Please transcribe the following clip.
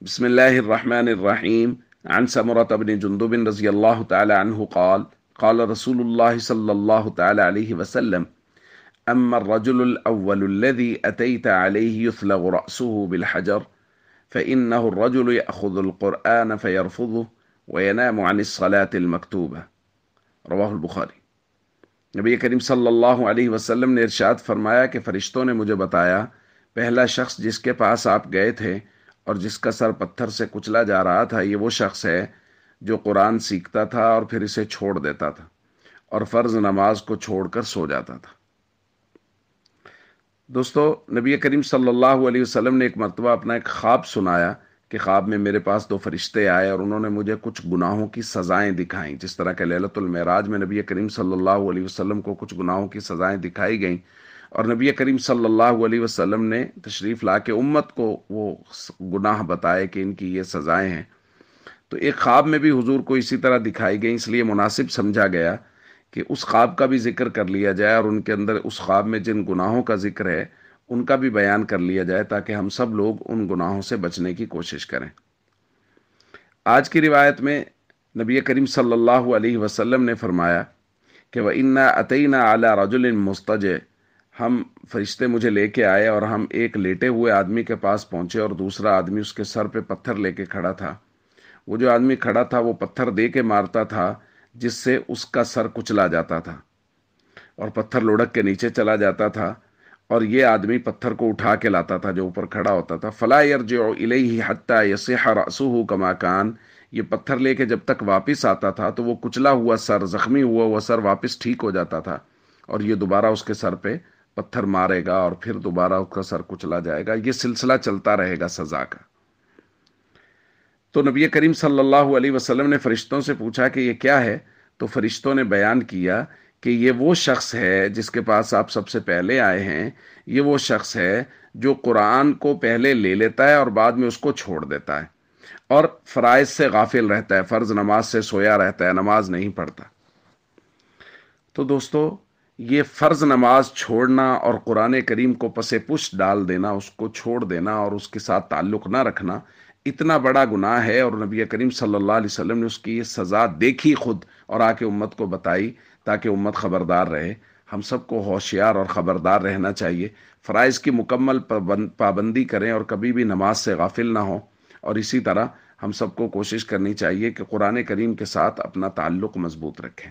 بسم الله الرحمن الرحيم عن سمرة بن جندب رضي الله تعالى عنه قال قال رسول الله صلى الله تعالى عليه وسلم أما الرجل الأول الذي أتيت عليه يثلغ رأسه بالحجر فإنه الرجل يأخذ القرآن فيرفضه وينام عن الصلاة المكتوبة رواه البخاري نبی کریم صلی اللہ علیہ وسلم نے ارشاد فرمایا کہ فرشتوں نے مجھے بتایا پہلا شخص جس کے پاس آپ گئے تھے اور جس کا سر پتھر سے کچلا جا رہا تھا یہ وہ شخص ہے جو قرآن سیکھتا تھا اور پھر اسے چھوڑ دیتا تھا اور فرض نماز کو چھوڑ کر سو جاتا تھا دوستو نبی کریم صلی اللہ علیہ وسلم نے ایک مرتبہ اپنا ایک خواب سنایا کہ خواب میں میرے پاس دو فرشتے آئے اور انہوں نے مجھے کچھ گناہوں کی سزائیں دکھائیں جس طرح کہ لہلت المعراج میں نبی کریم صلی اللہ علیہ وسلم کو کچھ گناہوں کی سزائیں دکھائی گئیں اور نبی کریم صلی اللہ علیہ وسلم نے تشریف لا کے امت کو وہ گناہ بتائے کہ ان کی یہ سزائیں ہیں تو ایک خواب میں بھی حضور کو اسی طرح دکھائی گئیں اس لیے مناسب سمجھا گیا کہ اس خواب کا بھی ذکر کر لیا جائے اور ان کے اندر اس خواب میں جن گناہوں کا ذکر ہے ان کا بھی بیان کر لیا جائے تاکہ ہم سب لوگ ان گناہوں سے بچنے کی کوشش کریں آج کی روایت میں نبی کریم صلی اللہ علیہ وسلم نے فرمایا کہ وہ انا عطینہ اعلیٰ رج المستج ہم فرشتے مجھے لے کے آئے اور ہم ایک لیٹے ہوئے آدمی کے پاس پہنچے اور دوسرا آدمی اس کے سر پہ پتھر لے کے کھڑا تھا وہ جو آدمی کھڑا تھا وہ پتھر دے کے مارتا تھا جس سے اس کا سر کچلا جاتا تھا اور پتھر لڑک کے نیچے چلا جاتا تھا اور یہ آدمی پتھر کو اٹھا کے لاتا تھا جو اوپر کھڑا ہوتا تھا فلائی جو الہ ہی حتیہ یا سہر آسو کماکان یہ پتھر لے کے جب تک واپس آتا تھا تو وہ کچلا ہوا سر زخمی ہوا ہوا سر واپس ٹھیک ہو جاتا تھا اور یہ دوبارہ اس کے سر پہ پتھر مارے گا اور پھر دوبارہ اس کا سر کچلا جائے گا یہ سلسلہ چلتا رہے گا سزا کا تو نبی کریم صلی اللہ علیہ وسلم نے فرشتوں سے پوچھا کہ یہ کیا ہے تو فرشتوں نے بیان کیا کہ یہ وہ شخص ہے جس کے پاس آپ سب سے پہلے آئے ہیں یہ وہ شخص ہے جو قرآن کو پہلے لے لیتا ہے اور بعد میں اس کو چھوڑ دیتا ہے اور فرائض سے غافل رہتا ہے فرض نماز سے سویا رہتا ہے نماز نہیں پڑھتا تو دوستو یہ فرض نماز چھوڑنا اور قرآن کریم کو پس پش ڈال دینا اس کو چھوڑ دینا اور اس کے ساتھ تعلق نہ رکھنا اتنا بڑا گناہ ہے اور نبی کریم صلی اللہ علیہ وسلم نے اس کی یہ سزا دیکھی خود اور آ کے امت کو بتائی تاکہ امت خبردار رہے ہم سب کو ہوشیار اور خبردار رہنا چاہیے فرائض کی مکمل پابندی کریں اور کبھی بھی نماز سے غافل نہ ہوں اور اسی طرح ہم سب کو کوشش کرنی چاہیے کہ قرآن کریم کے ساتھ اپنا تعلق مضبوط رکھیں